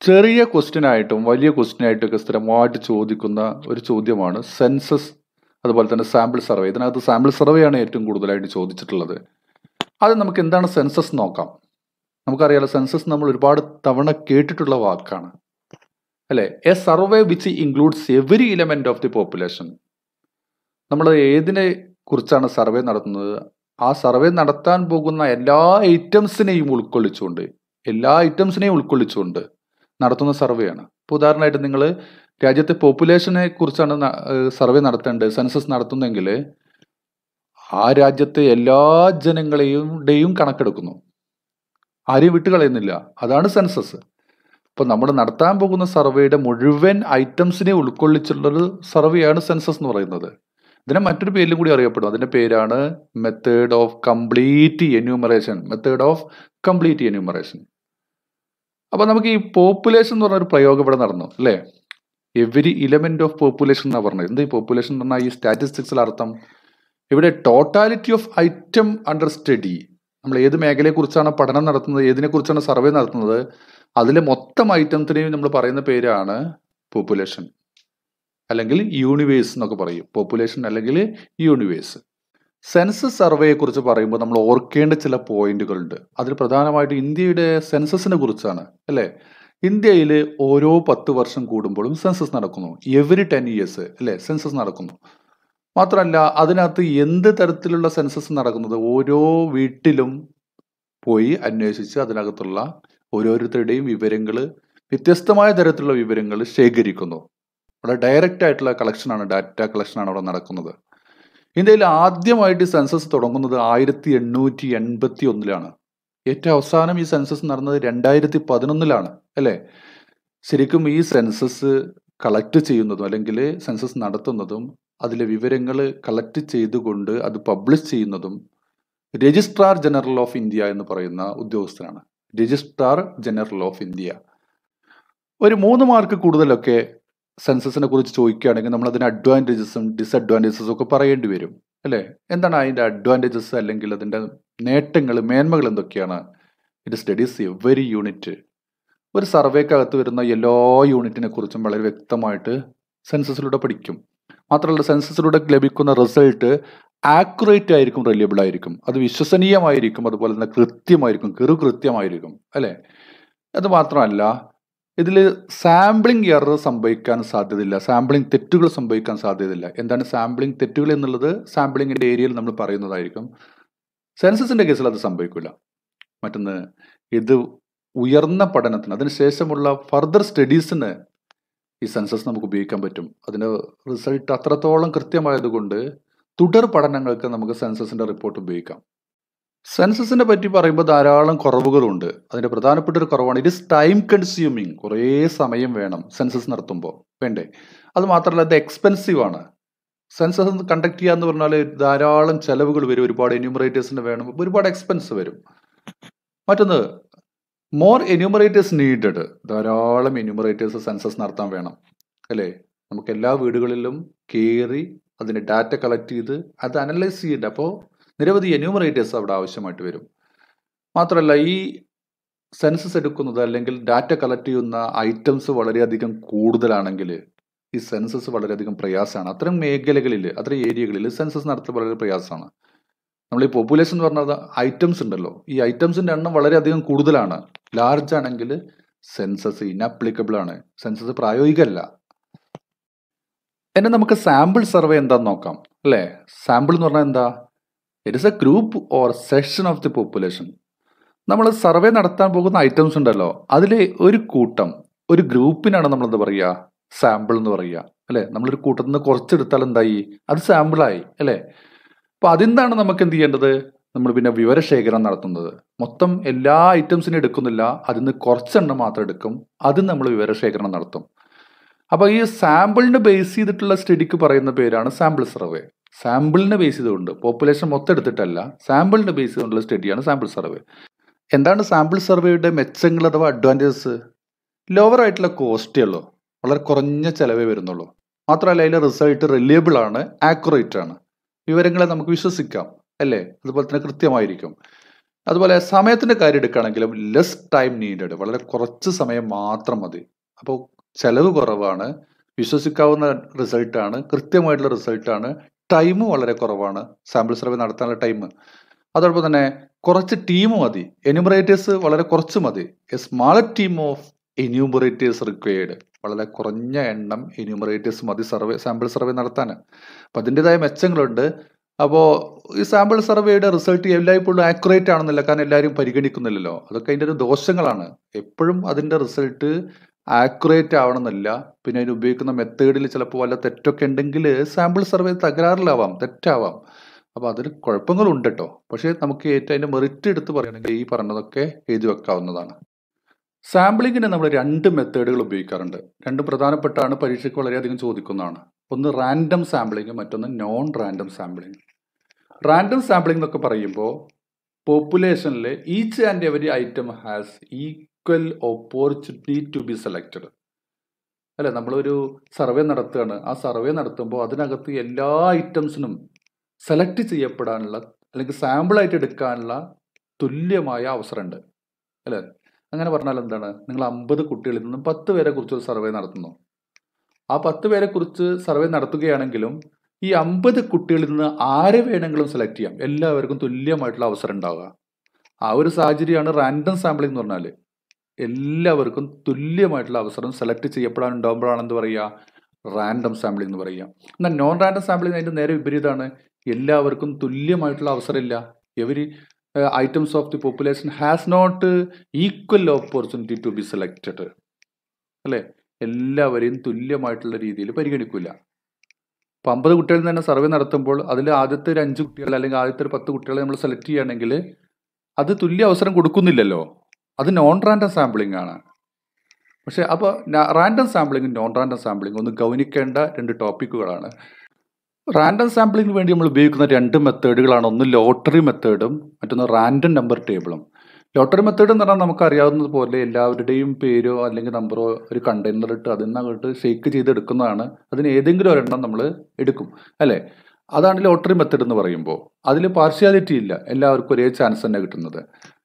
[SPEAKER 1] ചെറിയ ക്വസ്റ്റ്യൻ ആയിട്ടും വലിയ ക്വസ്റ്റ്യൻ ഒക്കെ സ്ഥിരമായിട്ട് ചോദിക്കുന്ന ഒരു ചോദ്യമാണ് സെൻസസ് അതുപോലെ തന്നെ സാമ്പിൾ സർവേ ഇതിനകത്ത് സാമ്പിൾ സർവേയാണ് ഏറ്റവും കൂടുതലായിട്ട് ചോദിച്ചിട്ടുള്ളത് അത് നമുക്ക് എന്താണ് സെൻസസ് നോക്കാം നമുക്കറിയാലോ സെൻസസ് നമ്മൾ ഒരുപാട് തവണ കേട്ടിട്ടുള്ള വാക്കാണ് അല്ലേ a survey which includes every element of the population നമ്മൾ ഏതിനെ കുറിച്ചാണ് സർവേ നടത്തുന്നത് ആ സർവേ നടത്താൻ പോകുന്ന എല്ലാ ഐറ്റംസിനെയും ഉൾക്കൊള്ളിച്ചുകൊണ്ട് എല്ലാ ഐറ്റംസിനെയും ഉൾക്കൊള്ളിച്ചുകൊണ്ട് നടത്തുന്ന സർവേയാണ് ഇപ്പോൾ ഉദാഹരണമായിട്ട് നിങ്ങൾ രാജ്യത്തെ പോപ്പുലേഷനെ കുറിച്ചാണ് സർവേ നടത്തേണ്ടത് സെൻസസ് നടത്തുന്നെങ്കിൽ ആ രാജ്യത്തെ എല്ലാ ജനങ്ങളെയുടെയും കണക്കെടുക്കുന്നു ആരെയും വിട്ടുകളയുന്നില്ല അതാണ് സെൻസസ് ഇപ്പം നമ്മൾ നടത്താൻ പോകുന്ന സർവേയുടെ മുഴുവൻ ഐറ്റംസിനെ ഉൾക്കൊള്ളിച്ചുള്ളൊരു സർവേയാണ് സെൻസസ് എന്ന് പറയുന്നത് ഇതിനെ മറ്റൊരു പേരിലും കൂടി അറിയപ്പെടും അതിൻ്റെ പേരാണ് method of complete enumeration method of complete enumeration അപ്പോൾ നമുക്ക് ഈ പോപ്പുലേഷൻ എന്ന് പറഞ്ഞ ഒരു പ്രയോഗം ഇവിടെ നടന്നു അല്ലേ എവരി ഇലമെന്റ് ഓഫ് പോപ്പുലേഷൻ എന്നാണ് പറഞ്ഞത് എന്ത് ഈ പോപ്പുലേഷൻ എന്ന് പറഞ്ഞാൽ ഈ സ്റ്റാറ്റിസ്റ്റിക്സിൽ അർത്ഥം ഇവിടെ totality of item under study നമ്മൾ ഏത് മേഖലയെക്കുറിച്ചാണ് പഠനം നടത്തുന്നത് ഏതിനെക്കുറിച്ചാണ് സർവേ നടത്തുന്നത് അതിലെ മൊത്തം ഐറ്റത്തിനെയും നമ്മൾ പറയുന്ന പേരാണ് പോപ്പുലേഷൻ അല്ലെങ്കിൽ യൂണിവേഴ്സ് എന്നൊക്കെ പറയും പോപ്പുലേഷൻ അല്ലെങ്കിൽ യൂണിവേഴ്സ് സെൻസസ് കുറിച്ച് പറയുമ്പോൾ നമ്മൾ ഓർക്കേണ്ട ചില പോയിന്റുകളുണ്ട് അതിൽ പ്രധാനമായിട്ട് ഇന്ത്യയുടെ സെൻസസിനെ കുറിച്ചാണ് അല്ലേ ഇന്ത്യയിൽ ഓരോ പത്ത് വർഷം കൂടുമ്പോഴും സെൻസസ് നടക്കുന്നു എവറി ടെൻ ഇയേഴ്സ് അല്ലേ സെൻസസ് നടക്കുന്നു മാത്രമല്ല അതിനകത്ത് എന്ത് തരത്തിലുള്ള സെൻസസ് നടക്കുന്നത് ഓരോ വീട്ടിലും പോയി അന്വേഷിച്ച് അതിനകത്തുള്ള ഓരോരുത്തരുടെയും വിവരങ്ങൾ വ്യത്യസ്തമായ തരത്തിലുള്ള വിവരങ്ങൾ ശേഖരിക്കുന്നു അവിടെ ഡയറക്റ്റ് ആയിട്ടുള്ള കളക്ഷനാണ് ഡാറ്റ കളക്ഷനാണ് അവിടെ നടക്കുന്നത് ഇന്ത്യയിൽ ആദ്യമായിട്ട് സെൻസസ് തുടങ്ങുന്നത് ആയിരത്തി എണ്ണൂറ്റി എൺപത്തി ഒന്നിലാണ് ഏറ്റവും അവസാനം ഈ സെൻസസ് നടന്നത് രണ്ടായിരത്തി പതിനൊന്നിലാണ് അല്ലേ ശരിക്കും ഈ സെൻസസ് കളക്ട് ചെയ്യുന്നതും അല്ലെങ്കിൽ സെൻസസ് നടത്തുന്നതും അതിലെ വിവരങ്ങൾ കളക്ട് ചെയ്തുകൊണ്ട് അത് പബ്ലിഷ് ചെയ്യുന്നതും രജിസ്ട്രാർ ജനറൽ ഓഫ് ഇന്ത്യ എന്ന് പറയുന്ന ഉദ്യോഗസ്ഥനാണ് രജിസ്ട്രാർ ജനറൽ ഓഫ് ഇന്ത്യ ഒരു മൂന്ന് മാർക്ക് കൂടുതലൊക്കെ സെൻസസിനെ കുറിച്ച് ചോദിക്കുകയാണെങ്കിൽ നമ്മൾ അതിന് അഡ്വാൻറ്റേജസും ഡിസഡ്വാൻറ്റേജസും ഒക്കെ പറയേണ്ടി വരും അല്ലേ എന്താണ് അതിൻ്റെ അഡ്വാൻറ്റേജസ് അല്ലെങ്കിൽ അതിൻ്റെ നേട്ടങ്ങൾ മേന്മകൾ എന്തൊക്കെയാണ് ഇറ്റ് സ്റ്റഡീസ് എവരി യൂണിറ്റ് ഒരു സർവേക്കകത്ത് വരുന്ന എല്ലാ യൂണിറ്റിനെ കുറിച്ചും വളരെ വ്യക്തമായിട്ട് സെൻസസിലൂടെ പഠിക്കും മാത്രമല്ല സെൻസസിലൂടെ ലഭിക്കുന്ന റിസൾട്ട് ആക്യുറേറ്റ് ആയിരിക്കും റിലയബിൾ ആയിരിക്കും അത് വിശ്വസനീയമായിരിക്കും അതുപോലെ തന്നെ കൃത്യമായിരിക്കും കൃത്യമായിരിക്കും അല്ലേ അത് മാത്രമല്ല ഇതിൽ സാമ്പിളിംഗ് എറർ സംഭവിക്കാൻ സാധ്യതയില്ല സാമ്പിളിംഗ് തെറ്റുകൾ സംഭവിക്കാൻ സാധ്യതയില്ല എന്താണ് സാമ്പിളിംഗ് തെറ്റുകൾ എന്നുള്ളത് സാമ്പിളിങ്ങിൻ്റെ ഏരിയയിൽ നമ്മൾ പറയുന്നതായിരിക്കും സെൻസസിൻ്റെ കേസിൽ അത് സംഭവിക്കില്ല മറ്റൊന്ന് ഇത് ഉയർന്ന പഠനത്തിന് അതിനുശേഷമുള്ള ഫർദർ സ്റ്റഡീസിന് ഈ സെൻസസ് നമുക്ക് ഉപയോഗിക്കാൻ പറ്റും അതിൻ്റെ റിസൾട്ട് അത്രത്തോളം കൃത്യമായതുകൊണ്ട് തുടർ പഠനങ്ങൾക്ക് നമുക്ക് സെൻസസിൻ്റെ റിപ്പോർട്ട് ഉപയോഗിക്കാം സെൻസസിനെ പറ്റി പറയുമ്പോൾ ധാരാളം കുറവുകളുണ്ട് അതിൻ്റെ പ്രധാനപ്പെട്ട ഒരു കുറവാണ് ഇറ്റ് ഇസ് ടൈം കൺസ്യൂമിങ് കുറേ സമയം വേണം സെൻസസ് നടത്തുമ്പോൾ വേണ്ടേ അത് മാത്രമല്ല അത് എക്സ്പെൻസീവ് ആണ് സെൻസസ് കണ്ടക്ട് ചെയ്യാന്ന് എന്ന് പറഞ്ഞാൽ ധാരാളം ചെലവുകൾ വരും ഒരുപാട് എന്യൂമറേറ്റേഴ്സിന് വേണം ഒരുപാട് എക്സ്പെൻസ് വരും മറ്റൊന്ന് മോർ എന്യൂമറേറ്റേഴ്സ് നീഡഡ് ധാരാളം എന്യൂമറേറ്റേഴ്സ് സെൻസസ് നടത്താൻ വേണം അല്ലേ നമുക്ക് എല്ലാ വീടുകളിലും കയറി അതിന് ഡാറ്റ കളക്ട് ചെയ്ത് അത് അനലൈസ് ചെയ്യേണ്ട അപ്പോൾ നിരവധി എന്യൂമറേറ്റേഴ്സ് അവിടെ ആവശ്യമായിട്ട് വരും മാത്രമല്ല ഈ സെൻസസ് എടുക്കുന്നത് അല്ലെങ്കിൽ ഡാറ്റ കളക്ട് ചെയ്യുന്ന ഐറ്റംസ് വളരെയധികം കൂടുതലാണെങ്കിൽ ഈ സെൻസസ് വളരെയധികം പ്രയാസമാണ് അത്തരം മേഖലകളിൽ അത്തരം ഏരിയകളിൽ സെൻസസ് നടത്തൽ വളരെ പ്രയാസമാണ് നമ്മൾ ഈ പോപ്പുലേഷൻ എന്ന് പറഞ്ഞത് ഐറ്റംസ് ഉണ്ടല്ലോ ഈ ഐറ്റംസിൻ്റെ എണ്ണം വളരെയധികം കൂടുതലാണ് ലാർജ് ആണെങ്കിൽ സെൻസസ് ഇൻഅപ്ലിക്കബിൾ ആണ് സെൻസസ് പ്രായോഗികമല്ല എന്നെ നമുക്ക് സാമ്പിൾ സർവേ എന്താന്ന് നോക്കാം അല്ലേ സാമ്പിൾ എന്ന് പറഞ്ഞാൽ എന്താ it is a group or section of the population നമ്മൾ സർവേ നടത്താൻ പോകുന്ന ഐറ്റംസ് ഉണ്ടല്ലോ അതിലെ ഒരു കൂട്ടം ഒരു ഗ്രൂപ്പിനാണ് നമ്മൾ എന്താ പറയുക സാമ്പിൾ എന്ന് പറയുക അല്ലേ നമ്മളൊരു കൂട്ടത്തിൽ നിന്ന് കുറച്ചെടുത്താൽ എന്തായി അത് സാമ്പിളായി അല്ലേ അപ്പോൾ അതെന്താണ് നമുക്ക് എന്ത് ചെയ്യേണ്ടത് നമ്മൾ പിന്നെ വിവരശേഖരം നടത്തുന്നത് മൊത്തം എല്ലാ ഐറ്റംസിനും എടുക്കുന്നില്ല അതിൽ നിന്ന് കുറച്ചെണ്ണം മാത്രം എടുക്കും അത് നമ്മൾ വിവരശേഖരണം നടത്തും അപ്പോൾ ഈ സാമ്പിളിന് ബേസ് ചെയ്തിട്ടുള്ള സ്റ്റഡിക്ക് പറയുന്ന പേരാണ് സാമ്പിൾ സർവേ സാമ്പിളിനെ ബേസ് ചെയ്തുകൊണ്ട് പോപ്പുലേഷൻ മൊത്തം എടുത്തിട്ടല്ല സാമ്പിളിനെ ബേസ് ചെയ്തുകൊണ്ടുള്ള സ്റ്റഡിയാണ് സാമ്പിൾ സർവേ എന്താണ് സാമ്പിൾ സർവേയുടെ മെച്ചങ്ങൾ അഥവാ അഡ്വാൻറ്റേജസ് ലോവർ ആയിട്ടുള്ള കോസ്റ്റേ ഉള്ളൂ വളരെ കുറഞ്ഞ ചിലവേ വരുന്നുള്ളൂ മാത്രമല്ല അതിലെ റിസൾട്ട് റിലയബിൾ ആണ് ആക്യുറേറ്റ് ആണ് വിവരങ്ങളെ നമുക്ക് വിശ്വസിക്കാം അല്ലേ അതുപോലെ തന്നെ കൃത്യമായിരിക്കും അതുപോലെ സമയത്തിൻ്റെ കാര്യം എടുക്കുകയാണെങ്കിലും ലെസ് ടൈം നീഡഡ് വളരെ കുറച്ച് സമയം മാത്രം മതി അപ്പോൾ ചിലവ് കുറവാണ് വിശ്വസിക്കാവുന്ന റിസൾട്ടാണ് കൃത്യമായിട്ടുള്ള റിസൾട്ടാണ് ടൈം വളരെ കുറവാണ് സാമ്പിൾ സർവേ നടത്താനുള്ള ടൈം അതോടൊപ്പം തന്നെ കുറച്ച് ടീം മതി എന്യൂമറേറ്റേഴ്സ് വളരെ കുറച്ച് മതി a small team of enumerators required വളരെ കുറഞ്ഞ എണ്ണം എന്യൂമറേറ്റേഴ്സ് മതി സർവേ സാമ്പിൾ സർവേ നടത്താൻ അപ്പം അതിൻ്റെതായ മെച്ചങ്ങളുണ്ട് അപ്പോൾ ഈ സാമ്പിൾ സർവേയുടെ റിസൾട്ട് എല്ലായ്പ്പോഴും ആക്യുറേറ്റ് ആണെന്നില്ല കാരണം എല്ലാവരും പരിഗണിക്കുന്നില്ലല്ലോ അതൊക്കെ അതിൻ്റെ ഒരു ദോഷങ്ങളാണ് എപ്പോഴും അതിൻ്റെ റിസൾട്ട് ആക്യുറേറ്റ് ആവണമെന്നില്ല പിന്നെ അതിന് ഉപയോഗിക്കുന്ന മെത്തേഡിൽ ചിലപ്പോൾ വല്ല തെറ്റൊക്കെ ഉണ്ടെങ്കിൽ സാമ്പിൾ സർവേ തകരാറിലാവാം തെറ്റാവാം അപ്പോൾ അതിൽ കുഴപ്പങ്ങളുണ്ട് കേട്ടോ പക്ഷേ നമുക്ക് ഏറ്റവും അതിൻ്റെ മെറിറ്റ് എടുത്ത് പറയുകയാണെങ്കിൽ ഈ പറഞ്ഞതൊക്കെ എഴുതി വെക്കാവുന്നതാണ് സാമ്പിളിങ്ങിന് നമ്മൾ രണ്ട് മെത്തേഡുകൾ ഉപയോഗിക്കാറുണ്ട് രണ്ട് പ്രധാനപ്പെട്ടാണ് പരീക്ഷയ്ക്ക് വളരെയധികം ചോദിക്കുന്നതാണ് ഒന്ന് റാൻഡം സാമ്പിളിങ് മറ്റൊന്ന് non random sampling random sampling എന്നൊക്കെ പറയുമ്പോൾ പോപ്പുലേഷനിൽ each and every item has ഈ equal opportunity to be selected അല്ലെ നമ്മളൊരു സർവേ നടത്തുകയാണ് ആ സർവേ നടത്തുമ്പോൾ അതിനകത്ത് എല്ലാ ഐറ്റംസിനും സെലക്ട് ചെയ്യപ്പെടാനുള്ള അല്ലെങ്കിൽ സാമ്പിളായിട്ട് എടുക്കാനുള്ള തുല്യമായ അവസരമുണ്ട് അല്ലേ അങ്ങനെ പറഞ്ഞാൽ എന്താണ് നിങ്ങൾ അമ്പത് കുട്ടികളിൽ നിന്നും പത്ത് പേരെ കുറിച്ചൊരു സർവേ നടത്തുന്നു ആ പത്ത് പേരെ കുറിച്ച് സർവേ നടത്തുകയാണെങ്കിലും ഈ അമ്പത് കുട്ടികളിൽ നിന്ന് ആരെ വേണമെങ്കിലും സെലക്ട് ചെയ്യാം എല്ലാവർക്കും തുല്യമായിട്ടുള്ള അവസരം ഉണ്ടാവുക ആ ഒരു സാഹചര്യമാണ് റാൻഡം സാമ്പിളിംഗ് എന്ന് പറഞ്ഞാൽ എല്ലാവർക്കും തുല്യമായിട്ടുള്ള അവസരം സെലക്ട് ചെയ്യപ്പെടാനുണ്ടാകുമ്പോഴാണ് എന്ത് പറയുക റാൻഡം സാമ്പിളിംഗ് എന്ന് പറയുക എന്നാൽ നോൺ റാൻഡം സാമ്പിളിംഗ് അതിൻ്റെ നേരെ വിപരീതമാണ് എല്ലാവർക്കും തുല്യമായിട്ടുള്ള അവസരമില്ല every items of the population has not equal opportunity to be selected അല്ലേ എല്ലാവരെയും തുല്യമായിട്ടുള്ള രീതിയിൽ പരിഗണിക്കില്ല ഇപ്പം അമ്പത് കുട്ടികളിൽ തന്നെ സർവേ നടത്തുമ്പോൾ അതിൽ ആദ്യത്തെ ഒരു അഞ്ച് കുട്ടികൾ അല്ലെങ്കിൽ ആദ്യത്തെ ഒരു പത്ത് കുട്ടികളെ നമ്മൾ സെലക്ട് ചെയ്യുകയാണെങ്കിൽ അത് തുല്യ അവസരം കൊടുക്കുന്നില്ലല്ലോ അത് നോൺ റാൻഡം സാമ്പിളിംഗ് ആണ് പക്ഷേ അപ്പോൾ റാൻഡം സാമ്പിളിങ്ങും നോൺ റാൻഡം സാമ്പിളിങ്ങും ഒന്ന് ഗൗനിക്കേണ്ട രണ്ട് ടോപ്പിക്കുകളാണ് റാൻഡം സാമ്പിളിങ്ങിന് വേണ്ടി നമ്മൾ ഉപയോഗിക്കുന്ന രണ്ട് മെത്തേഡുകളാണ് ഒന്ന് ലോട്ടറി മെത്തേഡും മറ്റൊന്ന് റാൻഡം നമ്പർ ടേബിളും ലോട്ടറി മെത്തേഡ് എന്ന് പറഞ്ഞാൽ നമുക്കറിയാവുന്നത് പോലെ എല്ലാവരുടെയും പേരോ അല്ലെങ്കിൽ നമ്പറോ ഒരു കണ്ടെയ്നർ ഇട്ട് അതിൽ നിന്നങ്ങോട്ട് ഷെയ്ക്ക് ചെയ്തെടുക്കുന്നതാണ് അതിന് ഏതെങ്കിലും ഒരെണ്ണം നമ്മൾ എടുക്കും അല്ലേ അതാണ് ലോട്ടറി മെത്തേഡ് എന്ന് പറയുമ്പോൾ അതിൽ പാർഷ്യാലിറ്റി ഇല്ല എല്ലാവർക്കും ഒരേ ചാൻസ് തന്നെ കിട്ടുന്നത്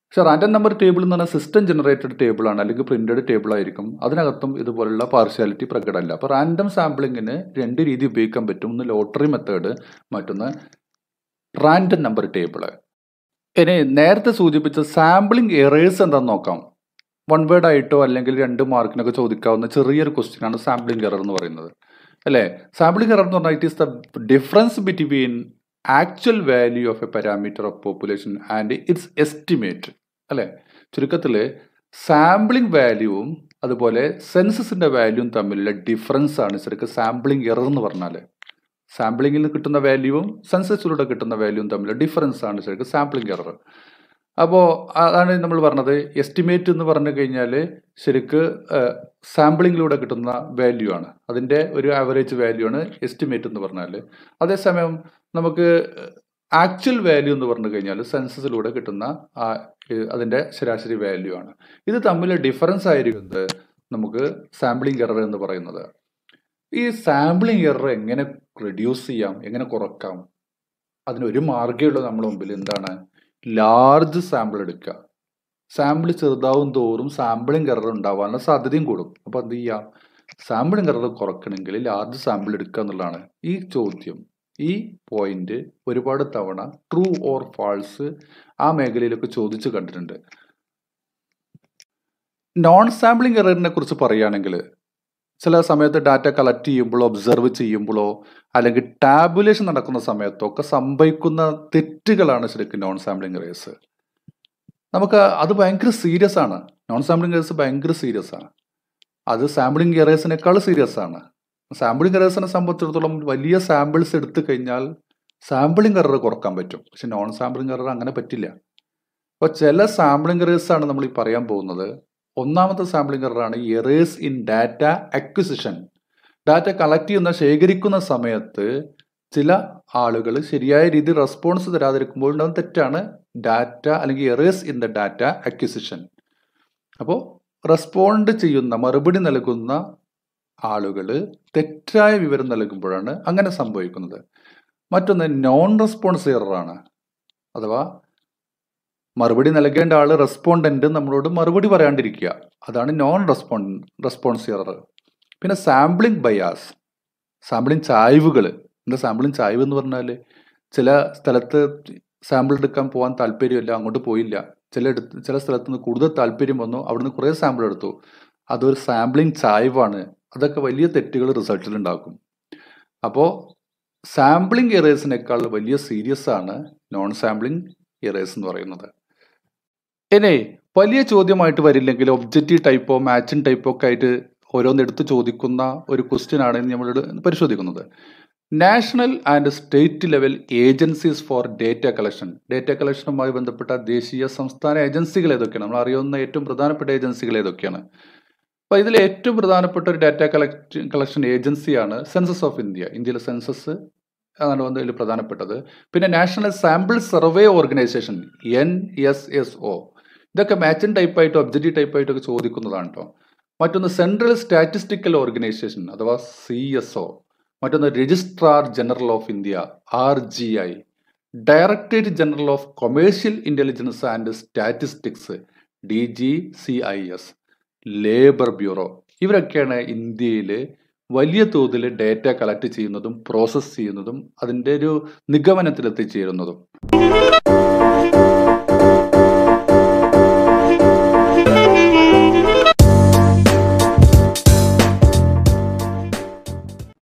[SPEAKER 1] പക്ഷേ റാൻഡം നമ്പർ ടേബിൾ എന്ന് പറഞ്ഞാൽ സിസ്റ്റം ജനറേറ്റഡ് ടേബിളാണ് അല്ലെങ്കിൽ പ്രിൻറ്റഡ് ടേബിൾ ആയിരിക്കും അതിനകത്തും ഇതുപോലുള്ള പാർഷ്യാലിറ്റി പ്രകടമല്ല അപ്പോൾ റാൻഡം സാമ്പിളിങ്ങിന് രണ്ട് രീതി ഉപയോഗിക്കാൻ പറ്റും ഒന്ന് ലോട്ടറി മെത്തേഡ് മറ്റൊന്ന് റാൻഡം നമ്പർ ടേബിൾ ഇനി നേരത്തെ സൂചിപ്പിച്ച സാമ്പിളിംഗ് എറേഴ്സ് എന്താണെന്ന് നോക്കാം വൺ വേർഡ് ആയിട്ടോ അല്ലെങ്കിൽ രണ്ട് മാർക്കിനൊക്കെ ചോദിക്കാവുന്ന ചെറിയൊരു ക്വസ്റ്റ്യൻ ആണ് സാമ്പിളിംഗ് എറർ എന്ന് പറയുന്നത് അല്ലേ സാമ്പിളിംഗ് എറർ എന്ന് പറഞ്ഞാൽ it is the difference between actual value of a parameter of population and its estimate അല്ലേ ചുരുക്കത്തിൽ സാമ്പിളിംഗ് വാല്യൂവും അതുപോലെ സെൻസസിൻ്റെ വാല്യൂവും തമ്മിലുള്ള ഡിഫറൻസ് ആണ് ശരിക്കും സാമ്പിളിംഗ് എറർ എന്ന് പറഞ്ഞാൽ സാമ്പിളിങ്ങിൽ കിട്ടുന്ന വാല്യൂവും സെൻസസിലൂടെ കിട്ടുന്ന വാല്യൂവും തമ്മിലുള്ള ഡിഫറൻസ് ആണ് ശരിക്കും സാമ്പിളിംഗ് എറർ അപ്പോൾ അതാണ് നമ്മൾ പറഞ്ഞത് എസ്റ്റിമേറ്റ് എന്ന് പറഞ്ഞു കഴിഞ്ഞാൽ ശരിക്ക് സാമ്പിളിങ്ങിലൂടെ കിട്ടുന്ന വാല്യൂ ആണ് അതിൻ്റെ ഒരു ആവറേജ് വാല്യൂ ആണ് എസ്റ്റിമേറ്റ് എന്ന് പറഞ്ഞാൽ അതേസമയം നമുക്ക് ആക്ച്വൽ വാല്യൂ എന്ന് പറഞ്ഞു കഴിഞ്ഞാൽ സെൻസസിലൂടെ കിട്ടുന്ന അതിൻ്റെ ശരാശരി വാല്യൂ ആണ് ഇത് തമ്മിൽ ഡിഫറൻസ് എന്ത് നമുക്ക് സാമ്പിളിംഗ് എറർ എന്ന് പറയുന്നത് ഈ സാമ്പിളിംഗ് എറർ എങ്ങനെ റെഡ്യൂസ് ചെയ്യാം എങ്ങനെ കുറക്കാം അതിനൊരു ഉള്ളൂ നമ്മുടെ മുമ്പിൽ എന്താണ് ലാർജ് സാമ്പിൾ എടുക്കുക സാമ്പിൾ ചെറുതാവും തോറും സാമ്പിളിംഗ് എറർ ഉണ്ടാവാനുള്ള സാധ്യതയും കൂടും അപ്പോൾ എന്ത് ചെയ്യാം സാമ്പിളിംഗ് എറർ കുറക്കണമെങ്കിൽ ലാർജ് സാമ്പിൾ എടുക്കുക എന്നുള്ളതാണ് ഈ ചോദ്യം ഈ പോയിന്റ് ഒരുപാട് തവണ ട്രൂ ഓർ ഫാൾസ് ആ മേഖലയിലൊക്കെ ചോദിച്ചു കണ്ടിട്ടുണ്ട് നോൺ സാമ്പിളിംഗ് എററിനെ കുറിച്ച് പറയുകയാണെങ്കിൽ ചില സമയത്ത് ഡാറ്റ കളക്ട് ചെയ്യുമ്പോഴോ ഒബ്സർവ് ചെയ്യുമ്പോഴോ അല്ലെങ്കിൽ ടാബുലേഷൻ നടക്കുന്ന സമയത്തോ ഒക്കെ സംഭവിക്കുന്ന തെറ്റുകളാണ് ശരിക്കും നോൺ സാമ്പിളിംഗ് റേസ് നമുക്ക് അത് ഭയങ്കര സീരിയസ് ആണ് നോൺ സാമ്പിളിംഗ് റേസ് ഭയങ്കര സീരിയസ് ആണ് അത് സാമ്പിളിംഗ് എറേഴ്സിനേക്കാൾ സീരിയസ് ആണ് സാമ്പിളിംഗ് എറേഴ്സിനെ സംബന്ധിച്ചിടത്തോളം വലിയ സാമ്പിൾസ് എടുത്തു കഴിഞ്ഞാൽ സാമ്പിളിംഗ് എറർ കുറക്കാൻ പറ്റും പക്ഷെ നോൺ സാമ്പിളിംഗ് എറർ അങ്ങനെ പറ്റില്ല അപ്പോൾ ചില സാമ്പിളിംഗ് എറേഴ്സാണ് നമ്മൾ ഈ പറയാൻ പോകുന്നത് ഒന്നാമത്തെ സാമ്പിളിംഗ് എററാണ് errors in data acquisition data collect ചെയ്യുന്ന ശേഖരിക്കുന്ന സമയത്ത് ചില ആളുകൾ ശരിയായ രീതിയിൽ റെസ്പോൺസ് തരാതിരിക്കുമ്പോൾ ഉണ്ടാകുന്ന തെറ്റാണ് ഡാറ്റ അല്ലെങ്കിൽ errors in the data acquisition അപ്പോൾ റെസ്പോണ്ട് ചെയ്യുന്ന മറുപടി നൽകുന്ന ആളുകൾ തെറ്റായ വിവരം നൽകുമ്പോഴാണ് അങ്ങനെ സംഭവിക്കുന്നത് മറ്റൊന്ന് നോൺ റെസ്പോൺസ് ആണ് അഥവാ മറുപടി നൽകേണ്ട ആൾ റെസ്പോണ്ടന്റ് നമ്മളോട് മറുപടി പറയാണ്ടിരിക്കുക അതാണ് നോൺ റെസ്പോൺ റെസ്പോൺസ് എറർ പിന്നെ സാമ്പിളിംഗ് ബയാസ് സാമ്പിളിംഗ് ചായ്വുകൾ എന്താ സാമ്പിളിംഗ് ചായ്വ് എന്ന് പറഞ്ഞാൽ ചില സ്ഥലത്ത് സാമ്പിൾ എടുക്കാൻ പോകാൻ താല്പര്യമില്ല അങ്ങോട്ട് പോയില്ല ചില ചില സ്ഥലത്ത് നിന്ന് കൂടുതൽ താല്പര്യം വന്നു അവിടുന്ന് കുറേ സാമ്പിൾ എടുത്തു അതൊരു സാമ്പിളിംഗ് ചായ്വാണ് അതൊക്കെ വലിയ തെറ്റുകൾ റിസൾട്ടിൽ ഉണ്ടാക്കും അപ്പോൾ സാമ്പിളിംഗ് എറേഴ്സിനേക്കാൾ വലിയ സീരിയസ് ആണ് നോൺ സാമ്പിളിംഗ് എറേഴ്സ് എന്ന് പറയുന്നത് ഇനി വലിയ ചോദ്യമായിട്ട് വരില്ലെങ്കിൽ ഒബ്ജക്റ്റീവ് ടൈപ്പോ മാച്ചിങ് ടൈപ്പോ ഒക്കെ ആയിട്ട് ഓരോന്നെടുത്ത് ചോദിക്കുന്ന ഒരു ക്വസ്റ്റ്യൻ ആണ് നമ്മൾ പരിശോധിക്കുന്നത് national and state level agencies for data collection data കളക്ഷനുമായി ബന്ധപ്പെട്ട ദേശീയ സംസ്ഥാന ഏജൻസികൾ ഏതൊക്കെയാണ് നമ്മൾ അറിയുന്ന ഏറ്റവും പ്രധാനപ്പെട്ട ഏജൻസികൾ ഏതൊക്കെയാണ് അപ്പോൾ ഇതിൽ ഏറ്റവും പ്രധാനപ്പെട്ട ഒരു ഡാറ്റ കളക്ട് കളക്ഷൻ ഏജൻസിയാണ് സെൻസസ് ഓഫ് ഇന്ത്യ ഇന്ത്യയിലെ സെൻസസ് അതാണ് വന്ന് ഇതിൽ പ്രധാനപ്പെട്ടത് പിന്നെ national sample survey organisation N S S O ഇതൊക്കെ മാച്ചൻ ടൈപ്പായിട്ടോ ഒബ്ജക്റ്റീവ് ടൈപ്പായിട്ടൊക്കെ ചോദിക്കുന്നതാണ് കേട്ടോ മറ്റൊന്ന് central statistical organisation C S O ഒ മറ്റൊന്ന് registrar general of India R G I directorate general of commercial intelligence and statistics D G C I S labour bureau ഇവരൊക്കെയാണ് ഇന്ത്യയിൽ വലിയ തോതിൽ ഡേറ്റ കളക്ട് ചെയ്യുന്നതും പ്രോസസ്സ് ചെയ്യുന്നതും അതിൻ്റെ ഒരു നിഗമനത്തിലെത്തിച്ചേരുന്നതും